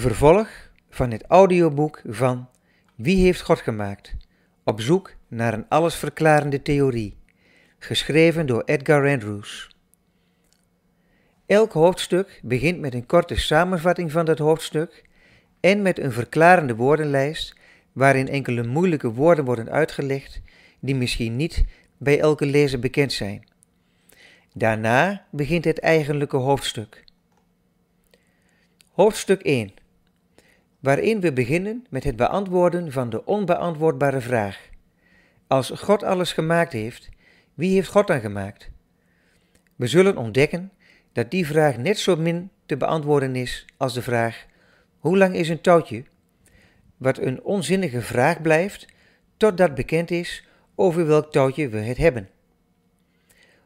Vervolg van het audioboek van Wie heeft God gemaakt? Op zoek naar een allesverklarende theorie, geschreven door Edgar Andrews. Elk hoofdstuk begint met een korte samenvatting van dat hoofdstuk en met een verklarende woordenlijst waarin enkele moeilijke woorden worden uitgelegd die misschien niet bij elke lezer bekend zijn. Daarna begint het eigenlijke hoofdstuk. Hoofdstuk 1 waarin we beginnen met het beantwoorden van de onbeantwoordbare vraag. Als God alles gemaakt heeft, wie heeft God dan gemaakt? We zullen ontdekken dat die vraag net zo min te beantwoorden is als de vraag: hoe lang is een touwtje? Wat een onzinnige vraag blijft totdat bekend is over welk touwtje we het hebben.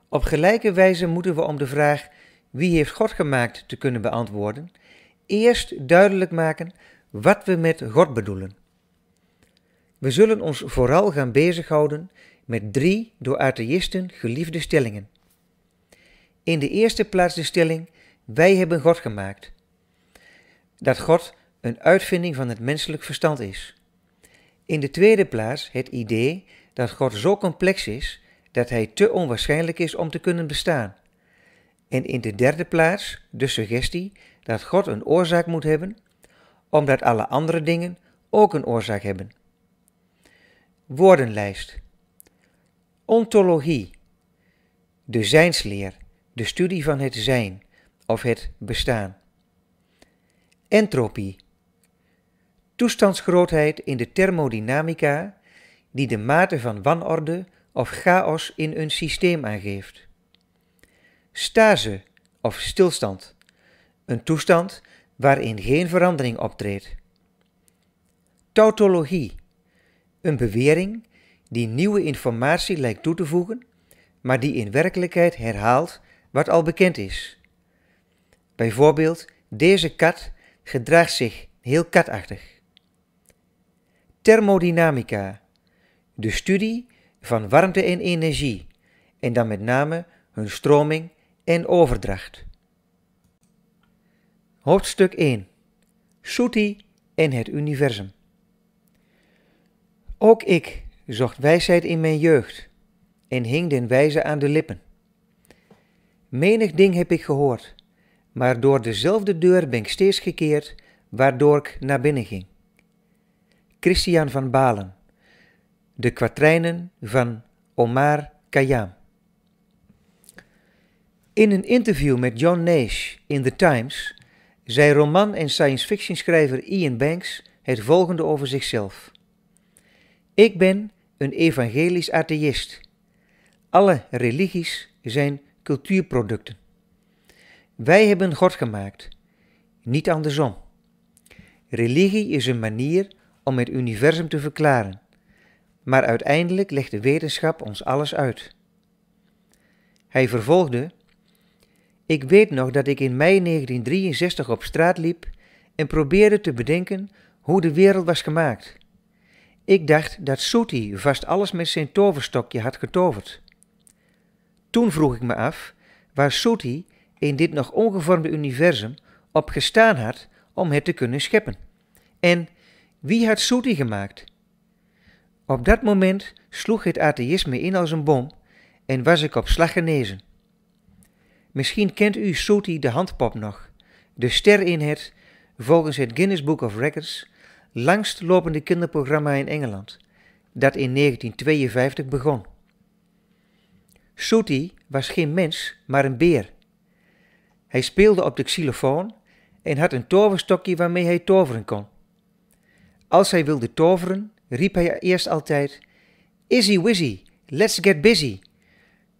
Op gelijke wijze moeten we om de vraag wie heeft God gemaakt te kunnen beantwoorden, eerst duidelijk maken wat we met God bedoelen. We zullen ons vooral gaan bezighouden met drie door atheïsten geliefde stellingen. In de eerste plaats de stelling: wij hebben God gemaakt. Dat God een uitvinding van het menselijk verstand is. In de tweede plaats het idee dat God zo complex is dat hij te onwaarschijnlijk is om te kunnen bestaan. En in de derde plaats de suggestie dat God een oorzaak moet hebben omdat alle andere dingen ook een oorzaak hebben. Woordenlijst. Ontologie. De zijnsleer, de studie van het zijn of het bestaan. Entropie. Toestandsgrootheid in de thermodynamica die de mate van wanorde of chaos in een systeem aangeeft. Stase of stilstand. Een toestand waarin geen verandering optreedt. Tautologie, een bewering die nieuwe informatie lijkt toe te voegen, maar die in werkelijkheid herhaalt wat al bekend is. Bijvoorbeeld, deze kat gedraagt zich heel katachtig. Thermodynamica, de studie van warmte en energie, en dan met name hun stroming en overdracht. Hoofdstuk 1 Soeti en het universum. Ook ik zocht wijsheid in mijn jeugd en hing den wijze aan de lippen. Menig ding heb ik gehoord, maar door dezelfde deur ben ik steeds gekeerd waardoor ik naar binnen ging. Christian van Balen, de kwatrijnen van Omar Khayyam. In een interview met John Nash in The Times zijn roman en science fiction schrijver Ian Banks het volgende over zichzelf. Ik ben een evangelisch atheïst. Alle religies zijn cultuurproducten. Wij hebben God gemaakt, niet andersom. Religie is een manier om het universum te verklaren, maar uiteindelijk legt de wetenschap ons alles uit. Hij vervolgde ik weet nog dat ik in mei 1963 op straat liep en probeerde te bedenken hoe de wereld was gemaakt. Ik dacht dat Soeti vast alles met zijn toverstokje had getoverd. Toen vroeg ik me af waar Soeti in dit nog ongevormde universum op gestaan had om het te kunnen scheppen. En wie had Soeti gemaakt? Op dat moment sloeg het atheïsme in als een bom en was ik op slag genezen. Misschien kent u Sooty de handpop nog, de ster in het, volgens het Guinness Book of Records, langstlopende kinderprogramma in Engeland, dat in 1952 begon. Sooty was geen mens, maar een beer. Hij speelde op de xylofoon en had een toverstokje waarmee hij toveren kon. Als hij wilde toveren, riep hij eerst altijd: Izzy Wizzy, let's get busy!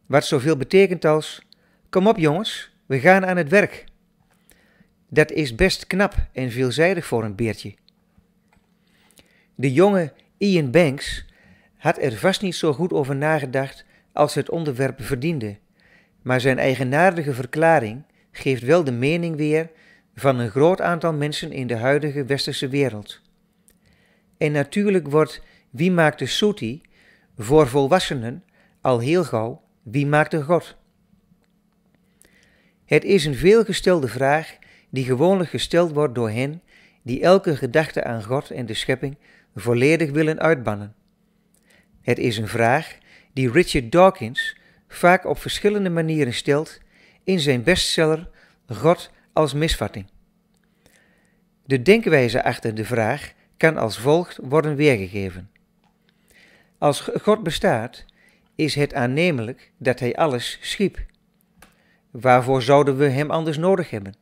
Wat zoveel betekent als Kom op jongens, we gaan aan het werk. Dat is best knap en veelzijdig voor een beertje. De jonge Ian Banks had er vast niet zo goed over nagedacht als het onderwerp verdiende, maar zijn eigenaardige verklaring geeft wel de mening weer van een groot aantal mensen in de huidige westerse wereld. En natuurlijk wordt Wie maakt de Soetie voor volwassenen al heel gauw Wie maakt de God? Het is een veelgestelde vraag die gewoonlijk gesteld wordt door hen die elke gedachte aan God en de schepping volledig willen uitbannen. Het is een vraag die Richard Dawkins vaak op verschillende manieren stelt in zijn bestseller God als misvatting. De denkwijze achter de vraag kan als volgt worden weergegeven. Als God bestaat, is het aannemelijk dat hij alles schiep. Waarvoor zouden we Hem anders nodig hebben?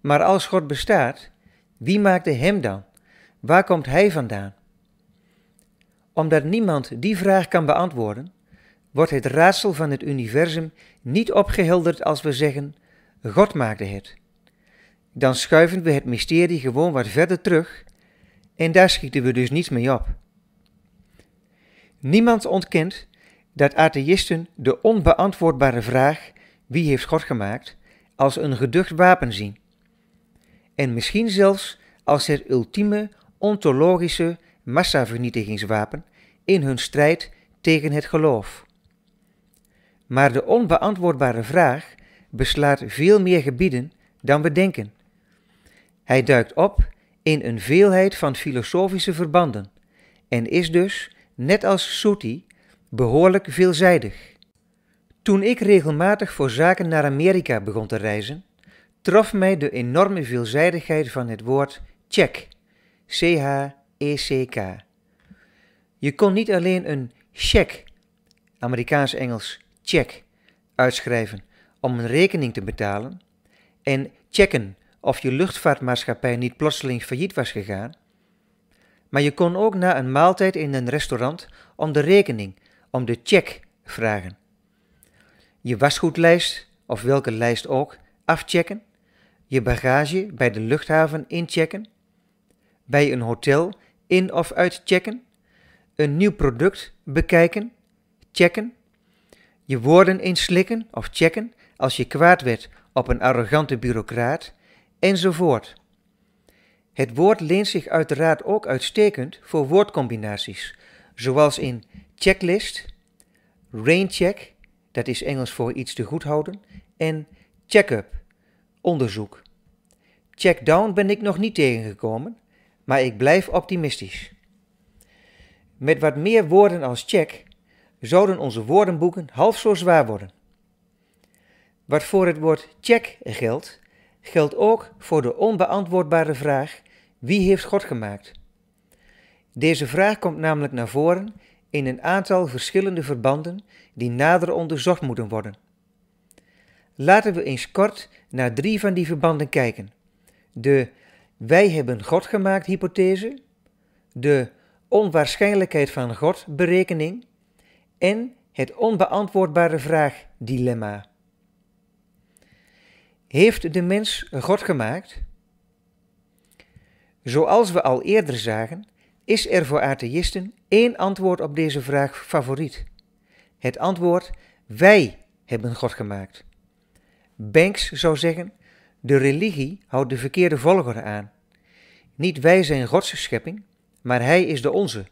Maar als God bestaat, wie maakte Hem dan? Waar komt Hij vandaan? Omdat niemand die vraag kan beantwoorden, wordt het raadsel van het universum niet opgehelderd als we zeggen: God maakte het. Dan schuiven we het mysterie gewoon wat verder terug en daar schieten we dus niets mee op. Niemand ontkent dat atheïsten de onbeantwoordbare vraag wie heeft God gemaakt, als een geducht wapen zien. En misschien zelfs als het ultieme ontologische massavernietigingswapen in hun strijd tegen het geloof. Maar de onbeantwoordbare vraag beslaat veel meer gebieden dan we denken. Hij duikt op in een veelheid van filosofische verbanden en is dus, net als Soeti, behoorlijk veelzijdig. Toen ik regelmatig voor zaken naar Amerika begon te reizen, trof mij de enorme veelzijdigheid van het woord check. C-H-E-C-K. Je kon niet alleen een check, Amerikaans-Engels check, uitschrijven om een rekening te betalen en checken of je luchtvaartmaatschappij niet plotseling failliet was gegaan, maar je kon ook na een maaltijd in een restaurant om de rekening, om de check vragen je wasgoedlijst of welke lijst ook afchecken, je bagage bij de luchthaven inchecken, bij een hotel in of uitchecken, een nieuw product bekijken, checken, je woorden inslikken of checken als je kwaad werd op een arrogante bureaucraat, enzovoort. Het woord leent zich uiteraard ook uitstekend voor woordcombinaties, zoals in checklist, raincheck dat is Engels voor iets te goedhouden En check-up, onderzoek. Check-down ben ik nog niet tegengekomen, maar ik blijf optimistisch. Met wat meer woorden als check zouden onze woordenboeken half zo zwaar worden. Wat voor het woord check geldt, geldt ook voor de onbeantwoordbare vraag: wie heeft God gemaakt? Deze vraag komt namelijk naar voren in een aantal verschillende verbanden die nader onderzocht moeten worden. Laten we eens kort naar drie van die verbanden kijken. De wij hebben God gemaakt hypothese, de onwaarschijnlijkheid van God berekening en het onbeantwoordbare vraag dilemma. Heeft de mens God gemaakt? Zoals we al eerder zagen, is er voor atheïsten een antwoord op deze vraag favoriet. Het antwoord: wij hebben God gemaakt. Banks zou zeggen: de religie houdt de verkeerde volgorde aan. Niet wij zijn Gods schepping, maar Hij is de onze.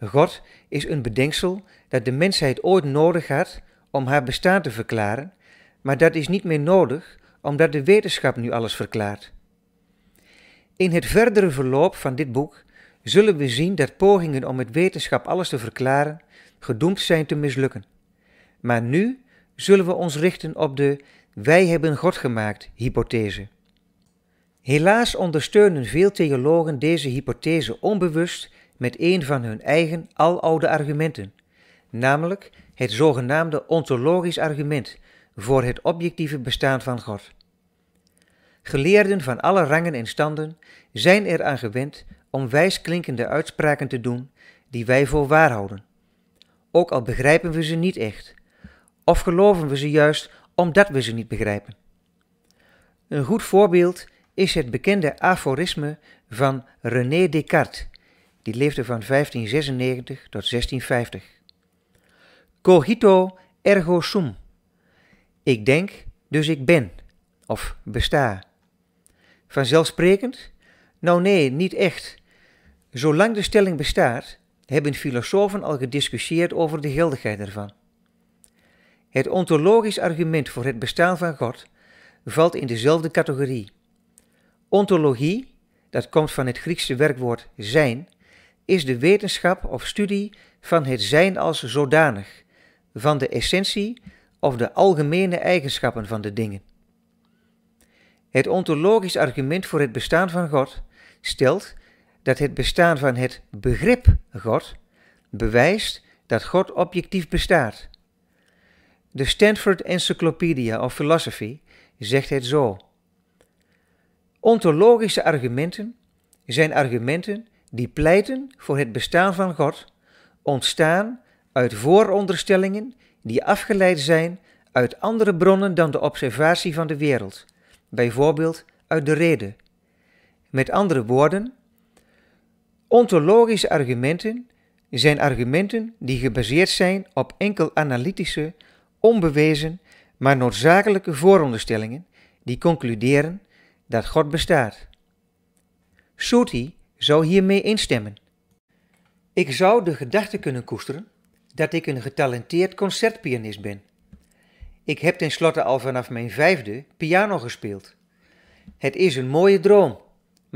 God is een bedenksel dat de mensheid ooit nodig had om haar bestaan te verklaren, maar dat is niet meer nodig omdat de wetenschap nu alles verklaart. In het verdere verloop van dit boek zullen we zien dat pogingen om met wetenschap alles te verklaren gedoemd zijn te mislukken. Maar nu zullen we ons richten op de wij hebben God gemaakt hypothese. Helaas ondersteunen veel theologen deze hypothese onbewust met een van hun eigen aloude argumenten, namelijk het zogenaamde ontologisch argument voor het objectieve bestaan van God. Geleerden van alle rangen en standen zijn eraan gewend om wijsklinkende uitspraken te doen die wij voor waar houden. Ook al begrijpen we ze niet echt, of geloven we ze juist omdat we ze niet begrijpen. Een goed voorbeeld is het bekende aforisme van René Descartes, die leefde van 1596 tot 1650. Cogito ergo sum. Ik denk, dus ik ben, of besta. Vanzelfsprekend nou nee, niet echt. Zolang de stelling bestaat, hebben filosofen al gediscussieerd over de geldigheid ervan. Het ontologisch argument voor het bestaan van God valt in dezelfde categorie. Ontologie, dat komt van het Griekse werkwoord zijn, is de wetenschap of studie van het zijn als zodanig, van de essentie of de algemene eigenschappen van de dingen. Het ontologisch argument voor het bestaan van God stelt dat het bestaan van het begrip God bewijst dat God objectief bestaat. De Stanford Encyclopedia of Philosophy zegt het zo. Ontologische argumenten zijn argumenten die pleiten voor het bestaan van God, ontstaan uit vooronderstellingen die afgeleid zijn uit andere bronnen dan de observatie van de wereld, bijvoorbeeld uit de reden. Met andere woorden, ontologische argumenten zijn argumenten die gebaseerd zijn op enkel analytische, onbewezen, maar noodzakelijke vooronderstellingen die concluderen dat God bestaat. Soeti zou hiermee instemmen. Ik zou de gedachte kunnen koesteren dat ik een getalenteerd concertpianist ben. Ik heb tenslotte al vanaf mijn vijfde piano gespeeld. Het is een mooie droom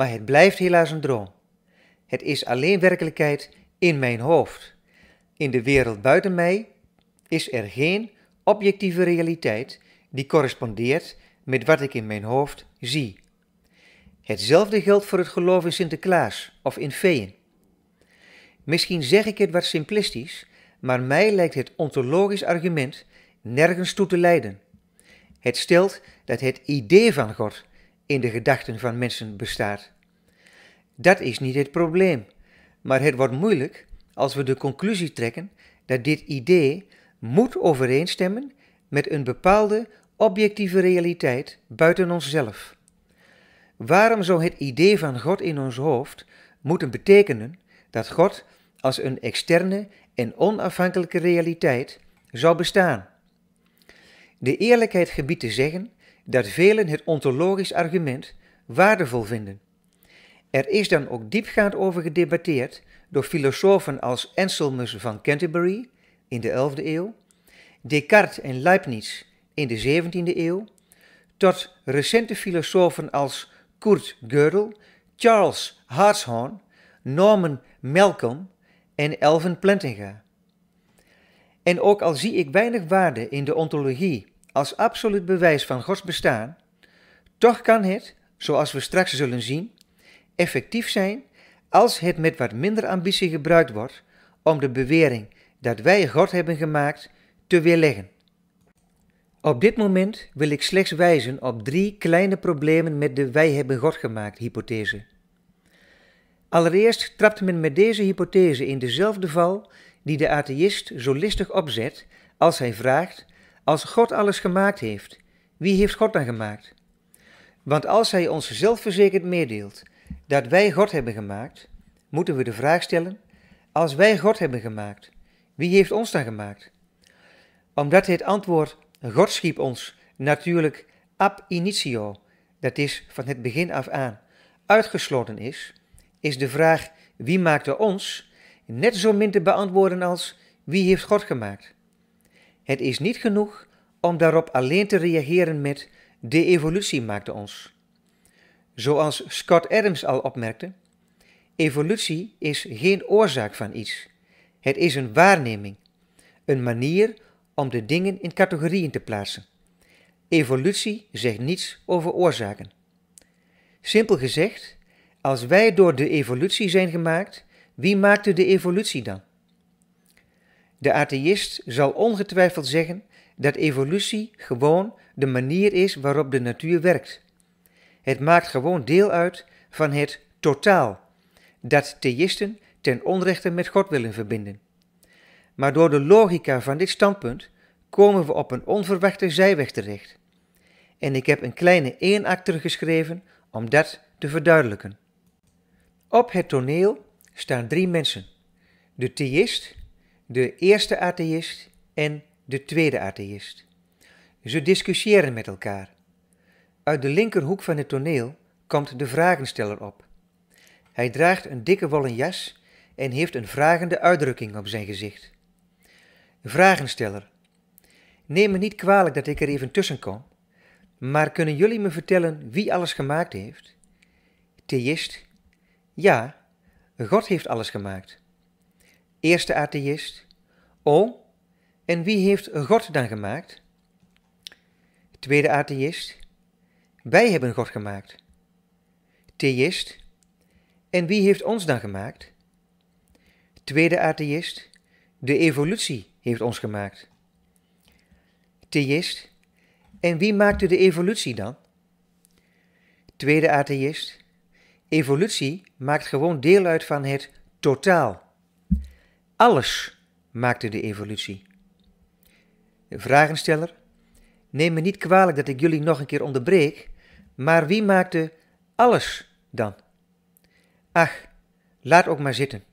maar het blijft helaas een droom. Het is alleen werkelijkheid in mijn hoofd. In de wereld buiten mij is er geen objectieve realiteit die correspondeert met wat ik in mijn hoofd zie. Hetzelfde geldt voor het geloof in Sinterklaas of in feeën. Misschien zeg ik het wat simplistisch, maar mij lijkt het ontologisch argument nergens toe te leiden. Het stelt dat het idee van God in de gedachten van mensen bestaat. Dat is niet het probleem, maar het wordt moeilijk als we de conclusie trekken dat dit idee moet overeenstemmen met een bepaalde objectieve realiteit buiten onszelf. Waarom zou het idee van God in ons hoofd moeten betekenen dat God als een externe en onafhankelijke realiteit zou bestaan? De eerlijkheid gebied te zeggen dat velen het ontologisch argument waardevol vinden. Er is dan ook diepgaand over gedebatteerd door filosofen als Anselmus van Canterbury in de 11e eeuw, Descartes en Leibniz in de 17e eeuw, tot recente filosofen als Kurt Gödel, Charles Hartshorn, Norman Malcolm en Elvin Plantinga. En ook al zie ik weinig waarde in de ontologie als absoluut bewijs van Gods bestaan, toch kan het, zoals we straks zullen zien, effectief zijn als het met wat minder ambitie gebruikt wordt om de bewering dat wij God hebben gemaakt te weerleggen. Op dit moment wil ik slechts wijzen op drie kleine problemen met de wij hebben God gemaakt hypothese. Allereerst trapt men met deze hypothese in dezelfde val die de atheïst zo listig opzet als hij vraagt als God alles gemaakt heeft, wie heeft God dan gemaakt? Want als Hij ons zelfverzekerd meedeelt dat wij God hebben gemaakt, moeten we de vraag stellen: als wij God hebben gemaakt, wie heeft ons dan gemaakt? Omdat het antwoord God schiep ons natuurlijk ab initio, dat is van het begin af aan, uitgesloten is, is de vraag wie maakte ons net zo min te beantwoorden als wie heeft God gemaakt. Het is niet genoeg om daarop alleen te reageren met de evolutie maakte ons. Zoals Scott Adams al opmerkte, evolutie is geen oorzaak van iets. Het is een waarneming, een manier om de dingen in categorieën te plaatsen. Evolutie zegt niets over oorzaken. Simpel gezegd, als wij door de evolutie zijn gemaakt, wie maakte de evolutie dan? De atheïst zal ongetwijfeld zeggen dat evolutie gewoon de manier is waarop de natuur werkt. Het maakt gewoon deel uit van het totaal dat theïsten ten onrechte met God willen verbinden. Maar door de logica van dit standpunt komen we op een onverwachte zijweg terecht. En ik heb een kleine eenakter geschreven om dat te verduidelijken. Op het toneel staan drie mensen: de theïst, de eerste atheïst en de tweede atheïst. Ze discussiëren met elkaar. Uit de linkerhoek van het toneel komt de vragensteller op. Hij draagt een dikke wollen jas en heeft een vragende uitdrukking op zijn gezicht. Vragensteller, neem me niet kwalijk dat ik er even tussen kom, maar kunnen jullie me vertellen wie alles gemaakt heeft? Theïst, ja, God heeft alles gemaakt. Eerste atheïst. O, en wie heeft God dan gemaakt? Tweede atheïst. Wij hebben God gemaakt. Theïst. En wie heeft ons dan gemaakt? Tweede atheïst. De evolutie heeft ons gemaakt. Theïst. En wie maakte de evolutie dan? Tweede atheïst. Evolutie maakt gewoon deel uit van het totaal. Alles maakte de evolutie. De vragensteller, neem me niet kwalijk dat ik jullie nog een keer onderbreek, maar wie maakte alles dan? Ach, laat ook maar zitten.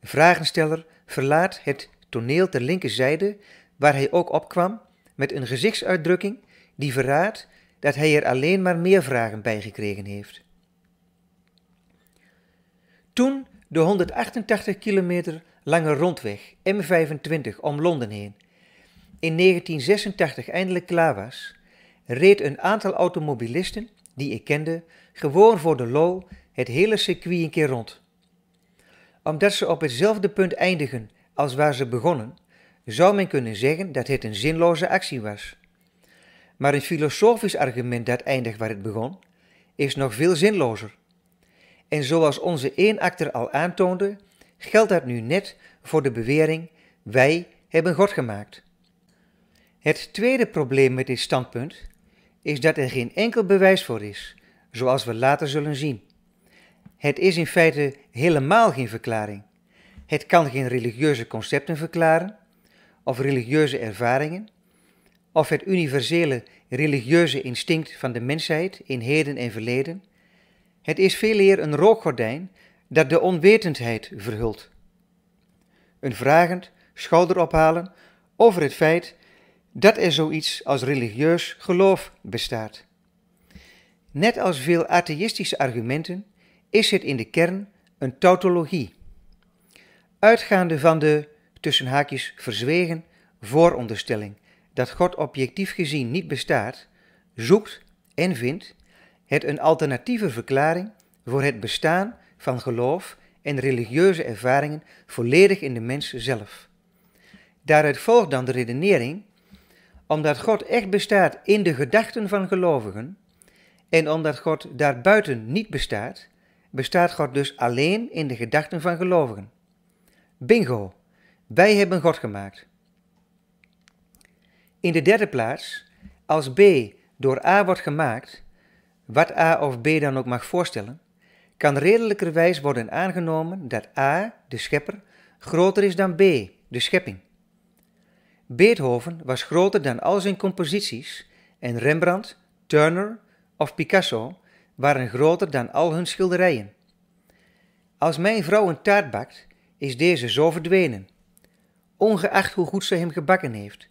De vragensteller verlaat het toneel ter linkerzijde, waar hij ook opkwam, met een gezichtsuitdrukking die verraadt dat hij er alleen maar meer vragen bij gekregen heeft. Toen de 188 kilometer lange rondweg M25 om Londen heen in 1986 eindelijk klaar was, reed een aantal automobilisten die ik kende gewoon voor de lol het hele circuit een keer rond. Omdat ze op hetzelfde punt eindigen als waar ze begonnen, zou men kunnen zeggen dat het een zinloze actie was. Maar een filosofisch argument dat eindigt waar het begon, is nog veel zinlozer. En zoals onze acteur al aantoonde, geldt dat nu net voor de bewering wij hebben God gemaakt. Het tweede probleem met dit standpunt is dat er geen enkel bewijs voor is, zoals we later zullen zien. Het is in feite helemaal geen verklaring. Het kan geen religieuze concepten verklaren, of religieuze ervaringen, of het universele religieuze instinct van de mensheid in heden en verleden, het is veel eer een rookgordijn dat de onwetendheid verhult. Een vragend schouderophalen over het feit dat er zoiets als religieus geloof bestaat. Net als veel atheïstische argumenten is het in de kern een tautologie, uitgaande van de tussen haakjes verzwegen vooronderstelling dat God objectief gezien niet bestaat, zoekt en vindt het een alternatieve verklaring voor het bestaan van geloof en religieuze ervaringen volledig in de mens zelf. Daaruit volgt dan de redenering, omdat God echt bestaat in de gedachten van gelovigen en omdat God daarbuiten niet bestaat, bestaat God dus alleen in de gedachten van gelovigen. Bingo, wij hebben God gemaakt. In de derde plaats, als B door A wordt gemaakt, wat A of B dan ook mag voorstellen, kan redelijkerwijs worden aangenomen dat A, de schepper, groter is dan B, de schepping. Beethoven was groter dan al zijn composities en Rembrandt, Turner of Picasso waren groter dan al hun schilderijen. Als mijn vrouw een taart bakt, is deze zo verdwenen, ongeacht hoe goed ze hem gebakken heeft,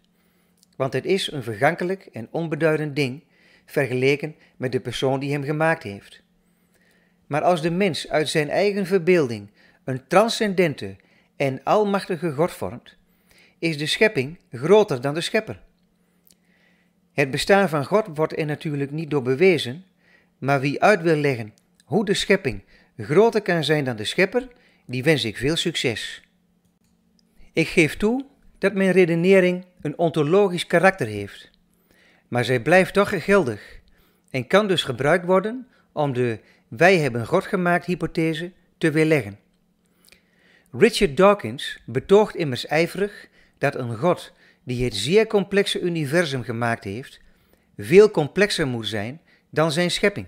want het is een vergankelijk en onbeduidend ding vergeleken met de persoon die hem gemaakt heeft. Maar als de mens uit zijn eigen verbeelding een transcendente en almachtige God vormt, is de schepping groter dan de schepper. Het bestaan van God wordt er natuurlijk niet door bewezen, maar wie uit wil leggen hoe de schepping groter kan zijn dan de schepper, die wens ik veel succes. Ik geef toe dat mijn redenering een ontologisch karakter heeft maar zij blijft toch geldig en kan dus gebruikt worden om de wij hebben God gemaakt hypothese te weerleggen. Richard Dawkins betoogt immers ijverig dat een God die het zeer complexe universum gemaakt heeft, veel complexer moet zijn dan zijn schepping.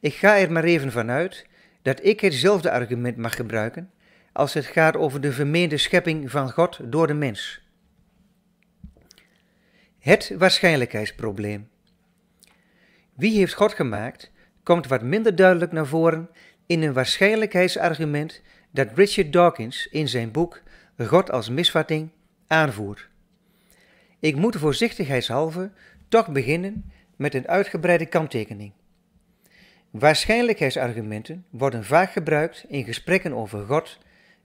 Ik ga er maar even vanuit dat ik hetzelfde argument mag gebruiken als het gaat over de vermeende schepping van God door de mens. Het waarschijnlijkheidsprobleem. Wie heeft God gemaakt komt wat minder duidelijk naar voren in een waarschijnlijkheidsargument dat Richard Dawkins in zijn boek God als misvatting aanvoert. Ik moet voorzichtigheidshalve toch beginnen met een uitgebreide kanttekening. Waarschijnlijkheidsargumenten worden vaak gebruikt in gesprekken over God,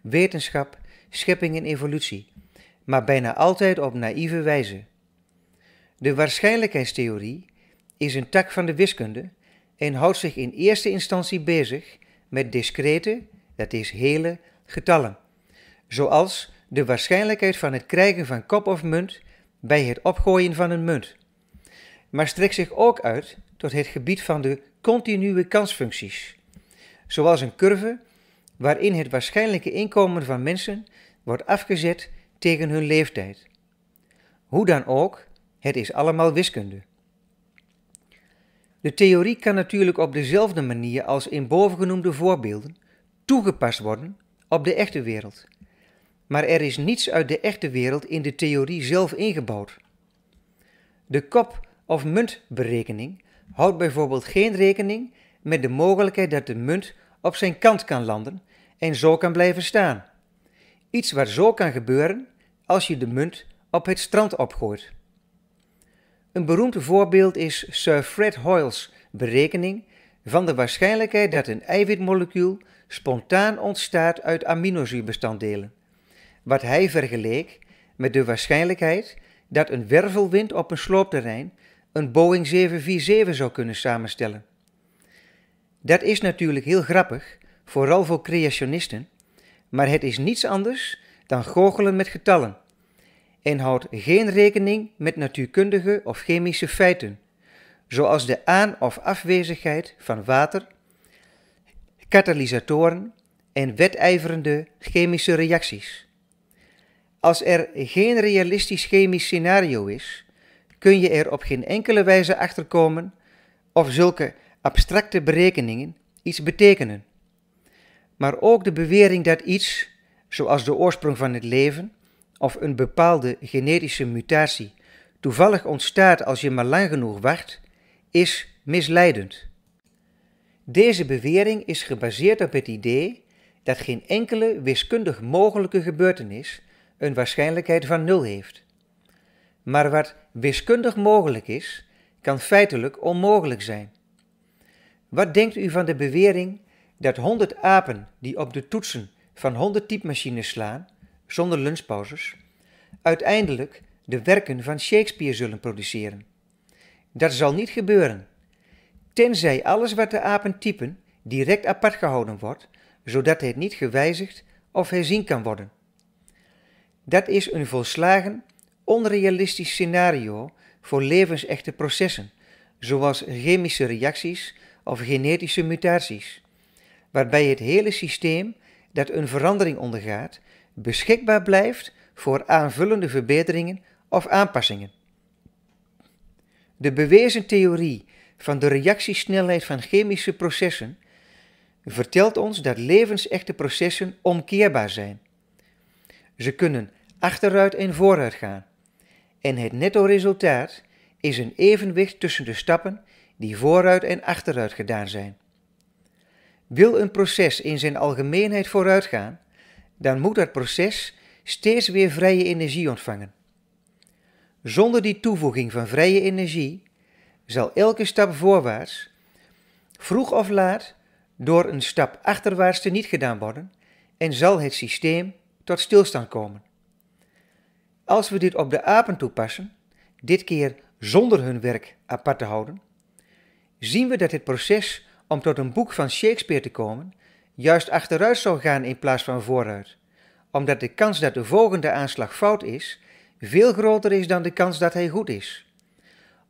wetenschap, schepping en evolutie, maar bijna altijd op naïeve wijze. De waarschijnlijkheidstheorie is een tak van de wiskunde en houdt zich in eerste instantie bezig met discrete, dat is hele, getallen, zoals de waarschijnlijkheid van het krijgen van kop of munt bij het opgooien van een munt, maar strekt zich ook uit tot het gebied van de continue kansfuncties, zoals een curve waarin het waarschijnlijke inkomen van mensen wordt afgezet tegen hun leeftijd. Hoe dan ook het is allemaal wiskunde. De theorie kan natuurlijk op dezelfde manier als in bovengenoemde voorbeelden toegepast worden op de echte wereld. Maar er is niets uit de echte wereld in de theorie zelf ingebouwd. De kop- of muntberekening houdt bijvoorbeeld geen rekening met de mogelijkheid dat de munt op zijn kant kan landen en zo kan blijven staan. Iets wat zo kan gebeuren als je de munt op het strand opgooit. Een beroemd voorbeeld is Sir Fred Hoyle's berekening van de waarschijnlijkheid dat een eiwitmolecuul spontaan ontstaat uit aminozuurbestanddelen, wat hij vergeleek met de waarschijnlijkheid dat een wervelwind op een sloopterrein een Boeing 747 zou kunnen samenstellen. Dat is natuurlijk heel grappig, vooral voor creationisten, maar het is niets anders dan goochelen met getallen en houdt geen rekening met natuurkundige of chemische feiten, zoals de aan- of afwezigheid van water, katalysatoren en wedijverende chemische reacties. Als er geen realistisch chemisch scenario is, kun je er op geen enkele wijze achterkomen of zulke abstracte berekeningen iets betekenen. Maar ook de bewering dat iets, zoals de oorsprong van het leven, of een bepaalde genetische mutatie toevallig ontstaat als je maar lang genoeg wacht, is misleidend. Deze bewering is gebaseerd op het idee dat geen enkele wiskundig mogelijke gebeurtenis een waarschijnlijkheid van nul heeft. Maar wat wiskundig mogelijk is, kan feitelijk onmogelijk zijn. Wat denkt u van de bewering dat 100 apen die op de toetsen van 100 typemachines slaan, zonder lunchpauzes, uiteindelijk de werken van Shakespeare zullen produceren. Dat zal niet gebeuren, tenzij alles wat de apen typen direct apart gehouden wordt, zodat het niet gewijzigd of herzien kan worden. Dat is een volslagen, onrealistisch scenario voor levensechte processen, zoals chemische reacties of genetische mutaties, waarbij het hele systeem dat een verandering ondergaat beschikbaar blijft voor aanvullende verbeteringen of aanpassingen. De bewezen theorie van de reactiesnelheid van chemische processen vertelt ons dat levensechte processen omkeerbaar zijn. Ze kunnen achteruit en vooruit gaan. En het netto resultaat is een evenwicht tussen de stappen die vooruit en achteruit gedaan zijn. Wil een proces in zijn algemeenheid vooruit gaan? dan moet dat proces steeds weer vrije energie ontvangen. Zonder die toevoeging van vrije energie zal elke stap voorwaarts, vroeg of laat, door een stap achterwaarts te niet gedaan worden en zal het systeem tot stilstand komen. Als we dit op de apen toepassen, dit keer zonder hun werk apart te houden, zien we dat het proces om tot een boek van Shakespeare te komen juist achteruit zou gaan in plaats van vooruit, omdat de kans dat de volgende aanslag fout is veel groter is dan de kans dat hij goed is.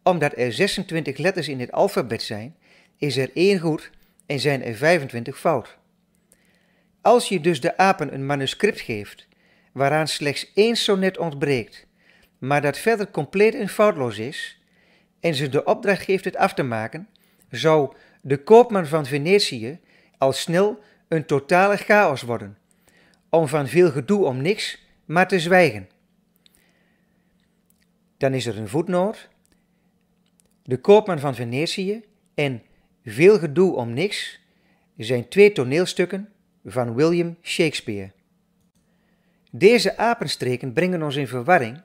Omdat er 26 letters in het alfabet zijn, is er één goed en zijn er 25 fout. Als je dus de apen een manuscript geeft, waaraan slechts één sonnet ontbreekt, maar dat verder compleet en foutloos is, en ze de opdracht geeft het af te maken, zou de koopman van Venetië al snel een totale chaos worden, om van veel gedoe om niks maar te zwijgen. Dan is er een voetnoot. De koopman van Venetië en Veel gedoe om niks zijn twee toneelstukken van William Shakespeare. Deze apenstreken brengen ons in verwarring,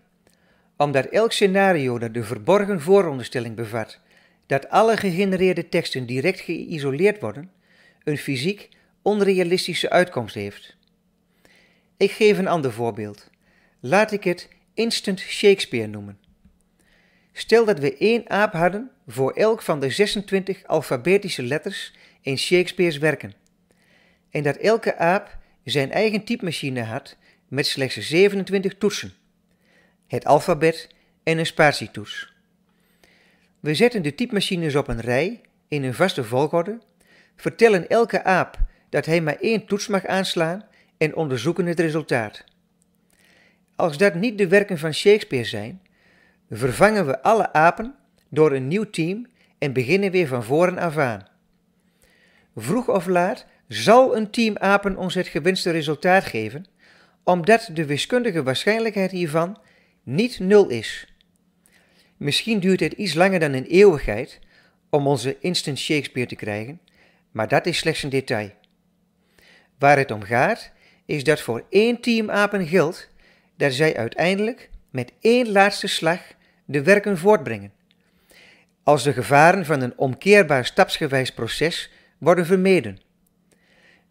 omdat elk scenario dat de verborgen vooronderstelling bevat dat alle gegenereerde teksten direct geïsoleerd worden, een fysiek onrealistische uitkomst heeft. Ik geef een ander voorbeeld. Laat ik het instant Shakespeare noemen. Stel dat we één aap hadden voor elk van de 26 alfabetische letters in Shakespeare's werken. En dat elke aap zijn eigen typemachine had met slechts 27 toetsen. Het alfabet en een spatietoets. We zetten de typemachines op een rij in een vaste volgorde, vertellen elke aap dat hij maar één toets mag aanslaan en onderzoeken het resultaat. Als dat niet de werken van Shakespeare zijn, vervangen we alle apen door een nieuw team en beginnen weer van voren af aan. Vroeg of laat zal een team apen ons het gewenste resultaat geven, omdat de wiskundige waarschijnlijkheid hiervan niet nul is. Misschien duurt het iets langer dan een eeuwigheid om onze instant Shakespeare te krijgen, maar dat is slechts een detail. Waar het om gaat, is dat voor één team apen geldt dat zij uiteindelijk met één laatste slag de werken voortbrengen. Als de gevaren van een omkeerbaar stapsgewijs proces worden vermeden.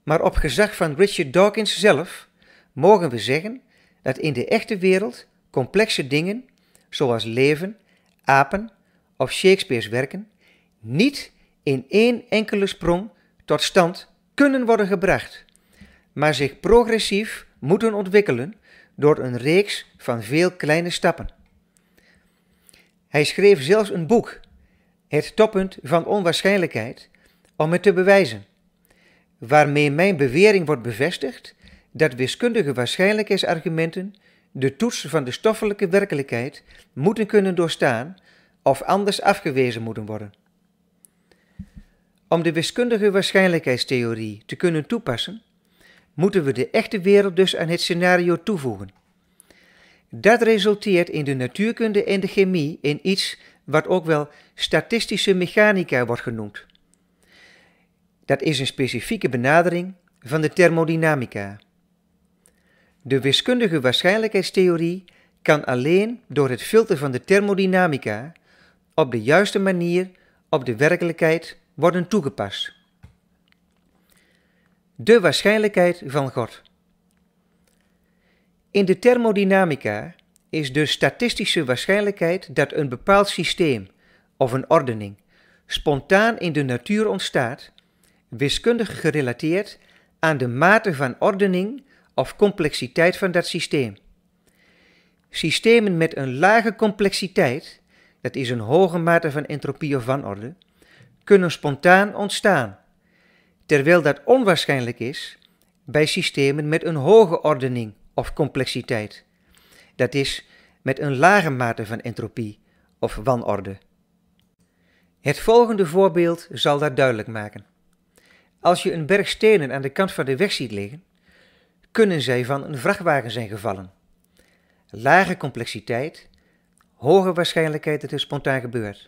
Maar op gezag van Richard Dawkins zelf mogen we zeggen dat in de echte wereld complexe dingen, zoals leven, apen of Shakespeare's werken, niet in één enkele sprong tot stand kunnen worden gebracht maar zich progressief moeten ontwikkelen door een reeks van veel kleine stappen. Hij schreef zelfs een boek, Het toppunt van onwaarschijnlijkheid, om het te bewijzen, waarmee mijn bewering wordt bevestigd dat wiskundige waarschijnlijkheidsargumenten de toets van de stoffelijke werkelijkheid moeten kunnen doorstaan of anders afgewezen moeten worden. Om de wiskundige waarschijnlijkheidstheorie te kunnen toepassen, moeten we de echte wereld dus aan het scenario toevoegen. Dat resulteert in de natuurkunde en de chemie in iets wat ook wel statistische mechanica wordt genoemd. Dat is een specifieke benadering van de thermodynamica. De wiskundige waarschijnlijkheidstheorie kan alleen door het filter van de thermodynamica op de juiste manier op de werkelijkheid worden toegepast. De waarschijnlijkheid van God. In de thermodynamica is de statistische waarschijnlijkheid dat een bepaald systeem of een ordening spontaan in de natuur ontstaat, wiskundig gerelateerd aan de mate van ordening of complexiteit van dat systeem. Systemen met een lage complexiteit, dat is een hoge mate van entropie of van orde, kunnen spontaan ontstaan terwijl dat onwaarschijnlijk is bij systemen met een hoge ordening of complexiteit. Dat is met een lage mate van entropie of wanorde. Het volgende voorbeeld zal dat duidelijk maken. Als je een berg stenen aan de kant van de weg ziet liggen, kunnen zij van een vrachtwagen zijn gevallen. Lage complexiteit, hoge waarschijnlijkheid dat het spontaan gebeurt.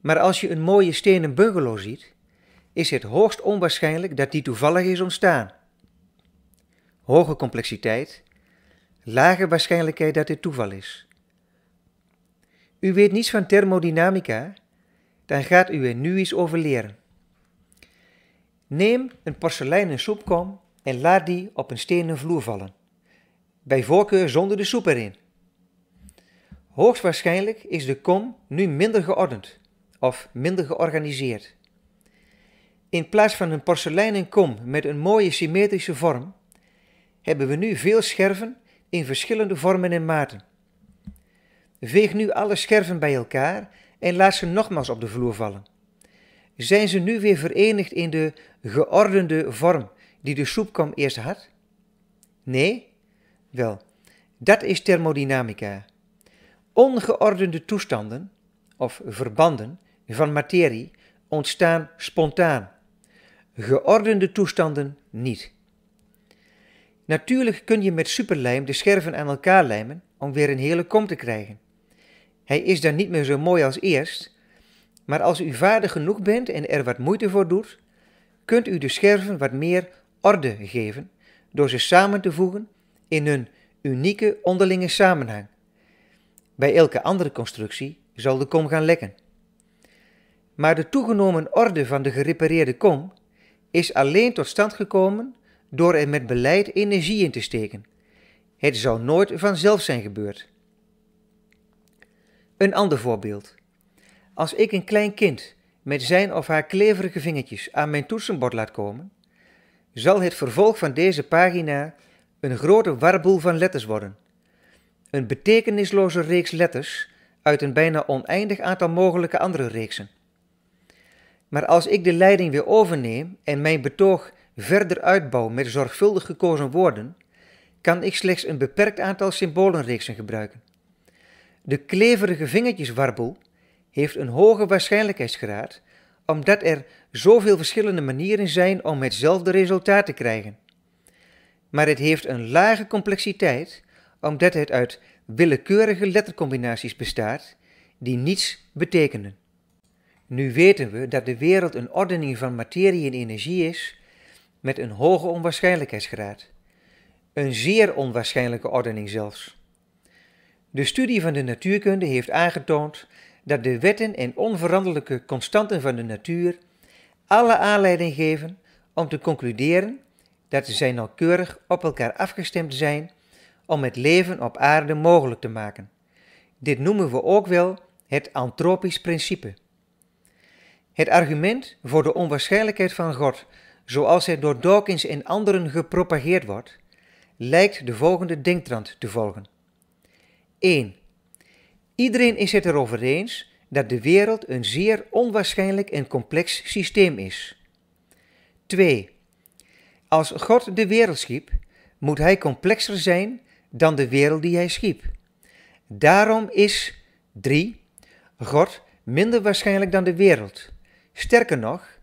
Maar als je een mooie stenen bungalow ziet, is het hoogst onwaarschijnlijk dat die toevallig is ontstaan. Hoge complexiteit, lage waarschijnlijkheid dat dit toeval is. U weet niets van thermodynamica, dan gaat u er nu iets over leren. Neem een porseleinen soepkom en laat die op een stenen vloer vallen. Bij voorkeur zonder de soep erin. Hoogstwaarschijnlijk is de kom nu minder geordend of minder georganiseerd. In plaats van een porseleinen kom met een mooie symmetrische vorm, hebben we nu veel scherven in verschillende vormen en maten. Veeg nu alle scherven bij elkaar en laat ze nogmaals op de vloer vallen. Zijn ze nu weer verenigd in de geordende vorm die de soepkom eerst had? Nee? Wel, dat is thermodynamica. Ongeordende toestanden, of verbanden, van materie ontstaan spontaan geordende toestanden niet. Natuurlijk kun je met superlijm de scherven aan elkaar lijmen om weer een hele kom te krijgen. Hij is dan niet meer zo mooi als eerst, maar als u vaardig genoeg bent en er wat moeite voor doet, kunt u de scherven wat meer orde geven door ze samen te voegen in hun unieke onderlinge samenhang. Bij elke andere constructie zal de kom gaan lekken. Maar de toegenomen orde van de gerepareerde kom is alleen tot stand gekomen door er met beleid energie in te steken. Het zou nooit vanzelf zijn gebeurd. Een ander voorbeeld. Als ik een klein kind met zijn of haar kleverige vingertjes aan mijn toetsenbord laat komen, zal het vervolg van deze pagina een grote warboel van letters worden. Een betekenisloze reeks letters uit een bijna oneindig aantal mogelijke andere reeksen. Maar als ik de leiding weer overneem en mijn betoog verder uitbouw met zorgvuldig gekozen woorden, kan ik slechts een beperkt aantal symbolenreeksen gebruiken. De kleverige vingertjeswarboel heeft een hoge waarschijnlijkheidsgraad omdat er zoveel verschillende manieren zijn om hetzelfde resultaat te krijgen. Maar het heeft een lage complexiteit omdat het uit willekeurige lettercombinaties bestaat die niets betekenen. Nu weten we dat de wereld een ordening van materie en energie is met een hoge onwaarschijnlijkheidsgraad. Een zeer onwaarschijnlijke ordening zelfs. De studie van de natuurkunde heeft aangetoond dat de wetten en onveranderlijke constanten van de natuur alle aanleiding geven om te concluderen dat zij nauwkeurig op elkaar afgestemd zijn om het leven op aarde mogelijk te maken. Dit noemen we ook wel het antropisch principe. Het argument voor de onwaarschijnlijkheid van God, zoals het door Dawkins en anderen gepropageerd wordt, lijkt de volgende denktrand te volgen. 1. Iedereen is het erover eens dat de wereld een zeer onwaarschijnlijk en complex systeem is. 2. Als God de wereld schiep, moet hij complexer zijn dan de wereld die hij schiep. Daarom is 3. God minder waarschijnlijk dan de wereld. Sterker nog,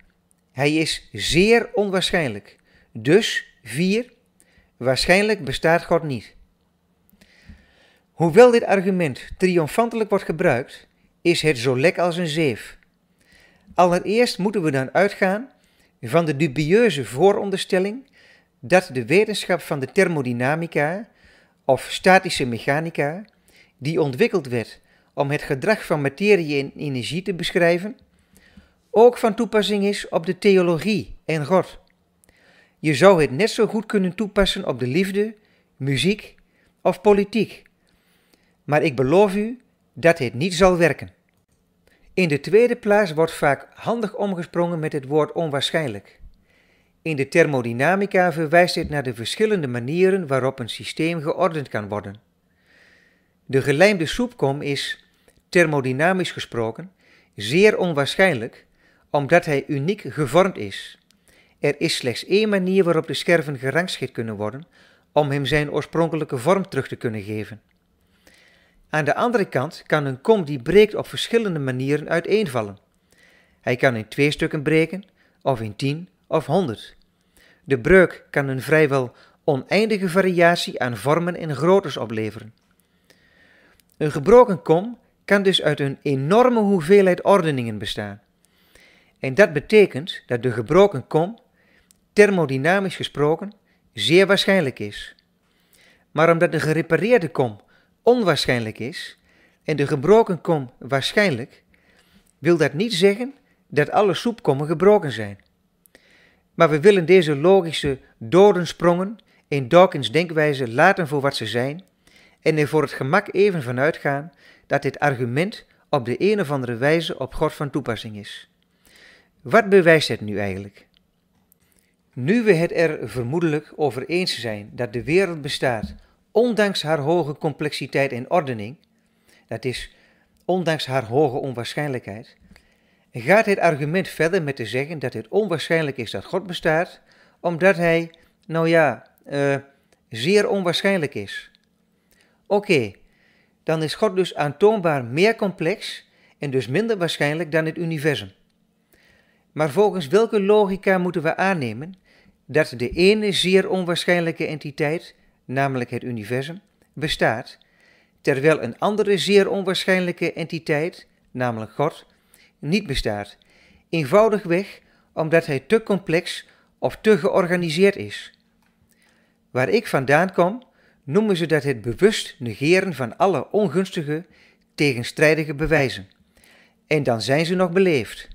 hij is zeer onwaarschijnlijk. Dus 4. Waarschijnlijk bestaat God niet. Hoewel dit argument triomfantelijk wordt gebruikt, is het zo lek als een zeef. Allereerst moeten we dan uitgaan van de dubieuze vooronderstelling dat de wetenschap van de thermodynamica of statische mechanica, die ontwikkeld werd om het gedrag van materie en energie te beschrijven, ook van toepassing is op de theologie en God. Je zou het net zo goed kunnen toepassen op de liefde, muziek of politiek. Maar ik beloof u dat het niet zal werken. In de tweede plaats wordt vaak handig omgesprongen met het woord onwaarschijnlijk. In de thermodynamica verwijst dit naar de verschillende manieren waarop een systeem geordend kan worden. De gelijmde soepkom is, thermodynamisch gesproken, zeer onwaarschijnlijk omdat hij uniek gevormd is. Er is slechts één manier waarop de scherven gerangschikt kunnen worden om hem zijn oorspronkelijke vorm terug te kunnen geven. Aan de andere kant kan een kom die breekt op verschillende manieren uiteenvallen. Hij kan in twee stukken breken, of in tien of honderd. De breuk kan een vrijwel oneindige variatie aan vormen en groottes opleveren. Een gebroken kom kan dus uit een enorme hoeveelheid ordeningen bestaan. En dat betekent dat de gebroken kom, thermodynamisch gesproken, zeer waarschijnlijk is. Maar omdat de gerepareerde kom onwaarschijnlijk is en de gebroken kom waarschijnlijk, wil dat niet zeggen dat alle soepkommen gebroken zijn. Maar we willen deze logische dodensprongen in Dawkins' denkwijze laten voor wat ze zijn en er voor het gemak even van uitgaan dat dit argument op de een of andere wijze op God van toepassing is. Wat bewijst het nu eigenlijk? Nu we het er vermoedelijk over eens zijn dat de wereld bestaat, ondanks haar hoge complexiteit en ordening, dat is, ondanks haar hoge onwaarschijnlijkheid, gaat het argument verder met te zeggen dat het onwaarschijnlijk is dat God bestaat, omdat hij, nou ja, eh, zeer onwaarschijnlijk is. Oké, dan is God dus aantoonbaar meer complex en dus minder waarschijnlijk dan het universum. Maar volgens welke logica moeten we aannemen dat de ene zeer onwaarschijnlijke entiteit, namelijk het universum, bestaat, terwijl een andere zeer onwaarschijnlijke entiteit, namelijk God, niet bestaat? Eenvoudigweg omdat hij te complex of te georganiseerd is. Waar ik vandaan kom, noemen ze dat het bewust negeren van alle ongunstige, tegenstrijdige bewijzen. En dan zijn ze nog beleefd.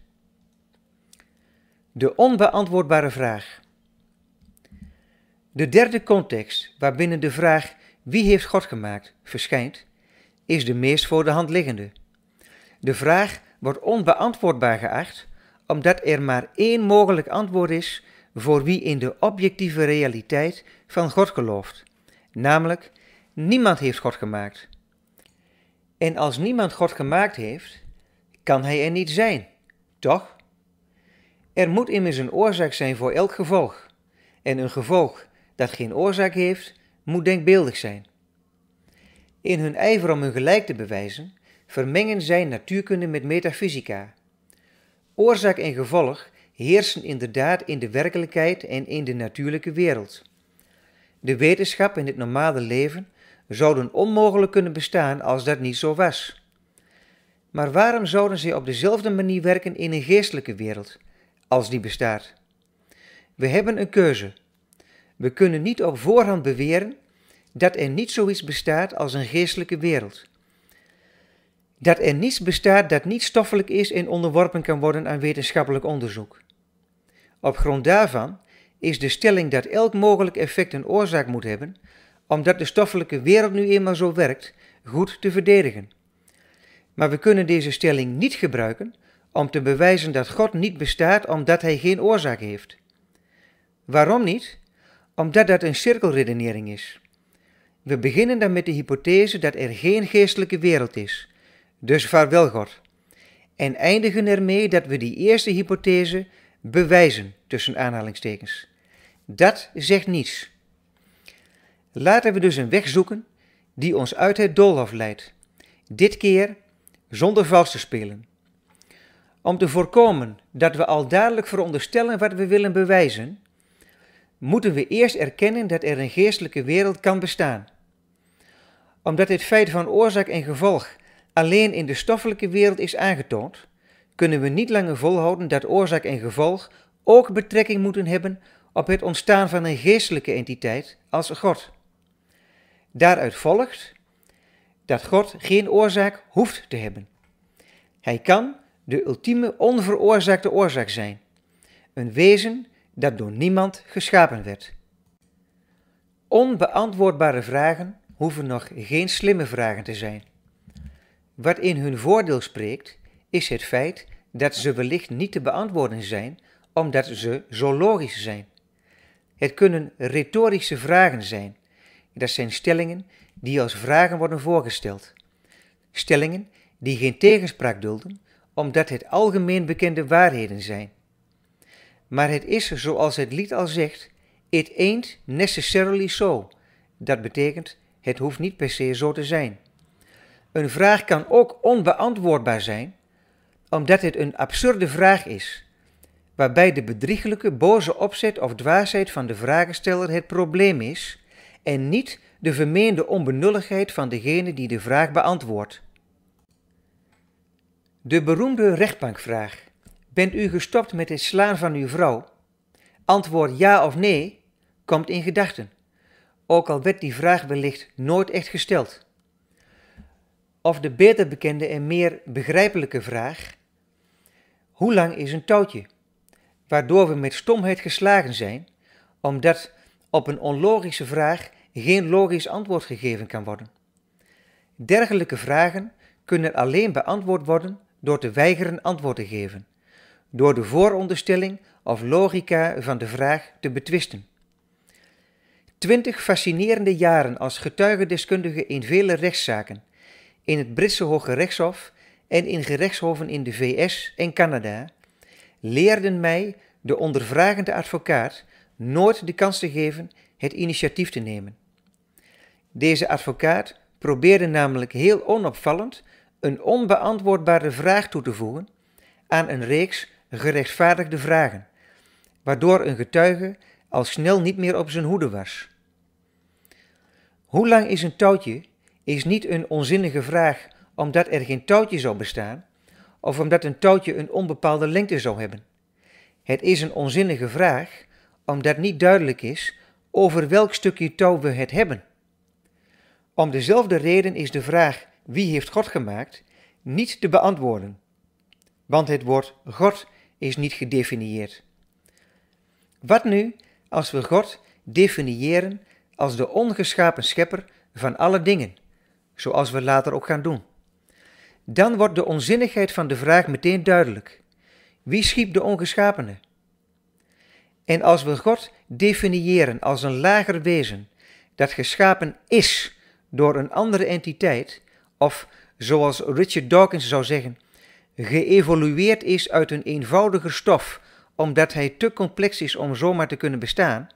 De onbeantwoordbare vraag. De derde context waarbinnen de vraag wie heeft God gemaakt verschijnt, is de meest voor de hand liggende. De vraag wordt onbeantwoordbaar geacht omdat er maar één mogelijk antwoord is voor wie in de objectieve realiteit van God gelooft, namelijk niemand heeft God gemaakt. En als niemand God gemaakt heeft, kan hij er niet zijn, toch? Er moet immers een oorzaak zijn voor elk gevolg. En een gevolg dat geen oorzaak heeft, moet denkbeeldig zijn. In hun ijver om hun gelijk te bewijzen, vermengen zij natuurkunde met metafysica. Oorzaak en gevolg heersen inderdaad in de werkelijkheid en in de natuurlijke wereld. De wetenschap en het normale leven zouden onmogelijk kunnen bestaan als dat niet zo was. Maar waarom zouden ze op dezelfde manier werken in een geestelijke wereld, als die bestaat. We hebben een keuze. We kunnen niet op voorhand beweren dat er niet zoiets bestaat als een geestelijke wereld. Dat er niets bestaat dat niet stoffelijk is en onderworpen kan worden aan wetenschappelijk onderzoek. Op grond daarvan is de stelling dat elk mogelijk effect een oorzaak moet hebben, omdat de stoffelijke wereld nu eenmaal zo werkt, goed te verdedigen. Maar we kunnen deze stelling niet gebruiken om te bewijzen dat God niet bestaat omdat hij geen oorzaak heeft. Waarom niet? Omdat dat een cirkelredenering is. We beginnen dan met de hypothese dat er geen geestelijke wereld is, dus vaarwel God. En eindigen ermee dat we die eerste hypothese bewijzen tussen aanhalingstekens. Dat zegt niets. Laten we dus een weg zoeken die ons uit het doolhof leidt. Dit keer zonder vals te spelen. Om te voorkomen dat we al dadelijk veronderstellen wat we willen bewijzen, moeten we eerst erkennen dat er een geestelijke wereld kan bestaan. Omdat dit feit van oorzaak en gevolg alleen in de stoffelijke wereld is aangetoond, kunnen we niet langer volhouden dat oorzaak en gevolg ook betrekking moeten hebben op het ontstaan van een geestelijke entiteit als God. Daaruit volgt dat God geen oorzaak hoeft te hebben. Hij kan de ultieme onveroorzaakte oorzaak zijn. Een wezen dat door niemand geschapen werd. Onbeantwoordbare vragen hoeven nog geen slimme vragen te zijn. Wat in hun voordeel spreekt, is het feit dat ze wellicht niet te beantwoorden zijn omdat ze zo logisch zijn. Het kunnen retorische vragen zijn. Dat zijn stellingen die als vragen worden voorgesteld. Stellingen die geen tegenspraak dulden, omdat het algemeen bekende waarheden zijn. Maar het is, zoals het lied al zegt, it ain't necessarily so. Dat betekent, het hoeft niet per se zo te zijn. Een vraag kan ook onbeantwoordbaar zijn, omdat het een absurde vraag is, waarbij de bedriegelijke, boze opzet of dwaasheid van de vragensteller het probleem is en niet de vermeende onbenulligheid van degene die de vraag beantwoordt. De beroemde rechtbankvraag. Bent u gestopt met het slaan van uw vrouw? Antwoord ja of nee komt in gedachten, ook al werd die vraag wellicht nooit echt gesteld. Of de beter bekende en meer begrijpelijke vraag: hoe lang is een touwtje? Waardoor we met stomheid geslagen zijn, omdat op een onlogische vraag geen logisch antwoord gegeven kan worden. Dergelijke vragen kunnen alleen beantwoord worden door te weigeren antwoord te geven, door de vooronderstelling of logica van de vraag te betwisten. Twintig fascinerende jaren als getuigendeskundige in vele rechtszaken, in het Britse Hoge Rechtshof en in gerechtshoven in de VS en Canada, leerden mij de ondervragende advocaat nooit de kans te geven het initiatief te nemen. Deze advocaat probeerde namelijk heel onopvallend een onbeantwoordbare vraag toe te voegen aan een reeks gerechtvaardigde vragen, waardoor een getuige al snel niet meer op zijn hoede was. Hoe lang is een touwtje is niet een onzinnige vraag omdat er geen touwtje zou bestaan of omdat een touwtje een onbepaalde lengte zou hebben. Het is een onzinnige vraag omdat niet duidelijk is over welk stukje touw we het hebben. Om dezelfde reden is de vraag wie heeft God gemaakt niet te beantwoorden, want het woord God is niet gedefinieerd. Wat nu als we God definiëren als de ongeschapen schepper van alle dingen, zoals we later ook gaan doen? Dan wordt de onzinnigheid van de vraag meteen duidelijk. Wie schiep de ongeschapene? En als we God definiëren als een lager wezen dat geschapen is door een andere entiteit, of zoals Richard Dawkins zou zeggen, geëvolueerd is uit een eenvoudiger stof, omdat hij te complex is om zomaar te kunnen bestaan,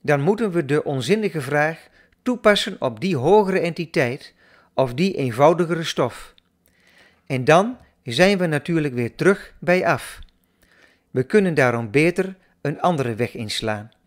dan moeten we de onzinnige vraag toepassen op die hogere entiteit of die eenvoudigere stof. En dan zijn we natuurlijk weer terug bij af. We kunnen daarom beter een andere weg inslaan.